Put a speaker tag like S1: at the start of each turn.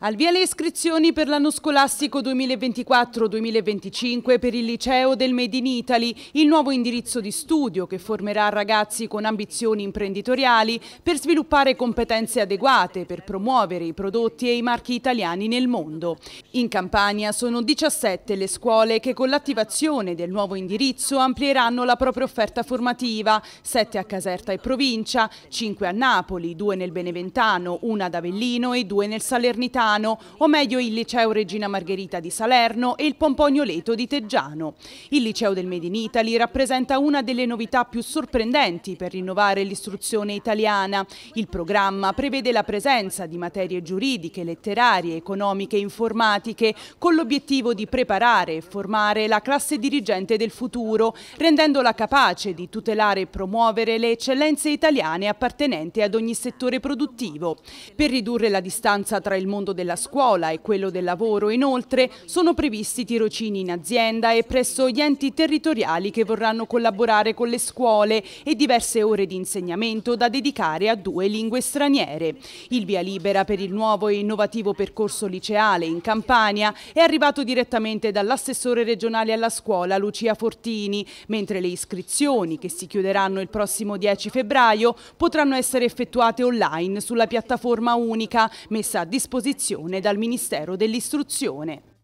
S1: Al via le iscrizioni per l'anno scolastico 2024-2025 per il liceo del Made in Italy, il nuovo indirizzo di studio che formerà ragazzi con ambizioni imprenditoriali per sviluppare competenze adeguate per promuovere i prodotti e i marchi italiani nel mondo. In Campania sono 17 le scuole che con l'attivazione del nuovo indirizzo amplieranno la propria offerta formativa, 7 a Caserta e provincia, 5 a Napoli, 2 nel Beneventano, 1 ad Avellino e 2 nel Salernitano Milano, o meglio il liceo Regina Margherita di Salerno e il Pomponio Leto di Teggiano. Il liceo del Made in Italy rappresenta una delle novità più sorprendenti per rinnovare l'istruzione italiana. Il programma prevede la presenza di materie giuridiche, letterarie, economiche e informatiche con l'obiettivo di preparare e formare la classe dirigente del futuro, rendendola capace di tutelare e promuovere le eccellenze italiane appartenenti ad ogni settore produttivo. Per ridurre la distanza tra il mondo della scuola e quello del lavoro. Inoltre sono previsti tirocini in azienda e presso gli enti territoriali che vorranno collaborare con le scuole e diverse ore di insegnamento da dedicare a due lingue straniere. Il via libera per il nuovo e innovativo percorso liceale in Campania è arrivato direttamente dall'assessore regionale alla scuola Lucia Fortini, mentre le iscrizioni che si chiuderanno il prossimo 10 febbraio potranno essere effettuate online sulla piattaforma unica messa a disposizione disposizione dal Ministero dell'Istruzione.